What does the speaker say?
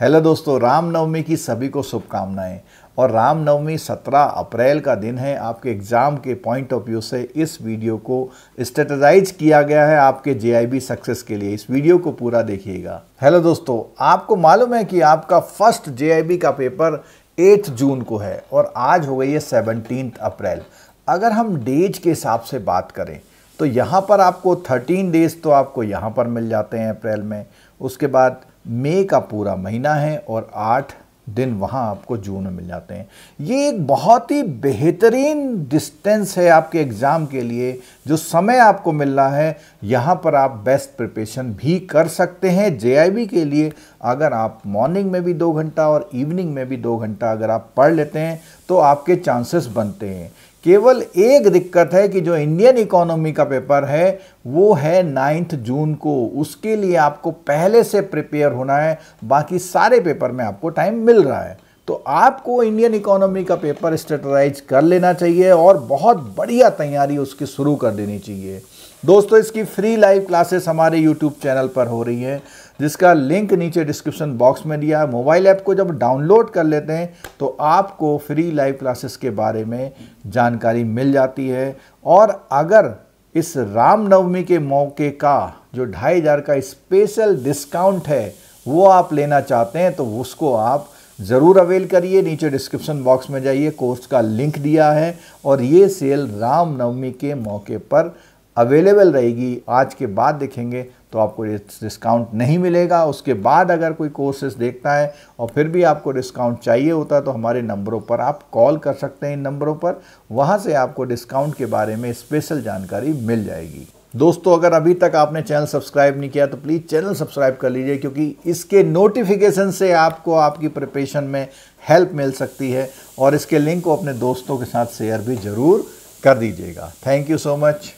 hello दोस्तों रामनवमी की सभी को शुभकामनाएं और रामनवमी 17 अप्रैल का दिन है आपके एग्ज़ाम के पॉइंट ऑफ व्यू से इस वीडियो को स्टेटाइज किया गया है आपके जे सक्सेस के लिए इस वीडियो को पूरा देखिएगा हेलो दोस्तों आपको मालूम है कि आपका फर्स्ट जे का पेपर 8 जून को है और आज हो गई है सेवनटीन अप्रैल अगर हम डेज के हिसाब से बात करें तो यहाँ पर आपको थर्टीन डेज तो आपको यहाँ पर मिल जाते हैं अप्रैल में उसके बाद मई का पूरा महीना है और आठ दिन वहाँ आपको जून में मिल जाते हैं ये एक बहुत ही बेहतरीन डिस्टेंस है आपके एग्ज़ाम के लिए जो समय आपको मिल रहा है यहाँ पर आप बेस्ट प्रिपरेशन भी कर सकते हैं जे के लिए अगर आप मॉर्निंग में भी दो घंटा और इवनिंग में भी दो घंटा अगर आप पढ़ लेते हैं तो आपके चांसेस बनते हैं केवल एक दिक्कत है कि जो इंडियन इकोनॉमी का पेपर है वो है नाइन्थ जून को उसके लिए आपको पहले से प्रिपेयर होना है बाकी सारे पेपर में आपको टाइम मिल रहा है तो आपको इंडियन इकोनॉमी का पेपर स्टेटराइज कर लेना चाहिए और बहुत बढ़िया तैयारी उसकी शुरू कर देनी चाहिए दोस्तों इसकी फ्री लाइव क्लासेस हमारे यूट्यूब चैनल पर हो रही है जिसका लिंक नीचे डिस्क्रिप्शन बॉक्स में दिया है मोबाइल ऐप को जब डाउनलोड कर लेते हैं तो आपको फ्री लाइव क्लासेस के बारे में जानकारी मिल जाती है और अगर इस रामनवमी के मौके का जो ढाई हज़ार का स्पेशल डिस्काउंट है वो आप लेना चाहते हैं तो उसको आप ज़रूर अवेल करिए नीचे डिस्क्रिप्शन बॉक्स में जाइए कोर्स का लिंक दिया है और ये सेल रामनवमी के मौके पर अवेलेबल रहेगी आज के बाद देखेंगे तो आपको डिस्काउंट नहीं मिलेगा उसके बाद अगर कोई कोर्सेस देखता है और फिर भी आपको डिस्काउंट चाहिए होता है तो हमारे नंबरों पर आप कॉल कर सकते हैं इन नंबरों पर वहाँ से आपको डिस्काउंट के बारे में स्पेशल जानकारी मिल जाएगी दोस्तों अगर अभी तक आपने चैनल सब्सक्राइब नहीं किया तो प्लीज़ चैनल सब्सक्राइब कर लीजिए क्योंकि इसके नोटिफिकेशन से आपको आपकी प्रिपरेशन में हेल्प मिल सकती है और इसके लिंक को अपने दोस्तों के साथ शेयर भी ज़रूर कर दीजिएगा थैंक यू सो मच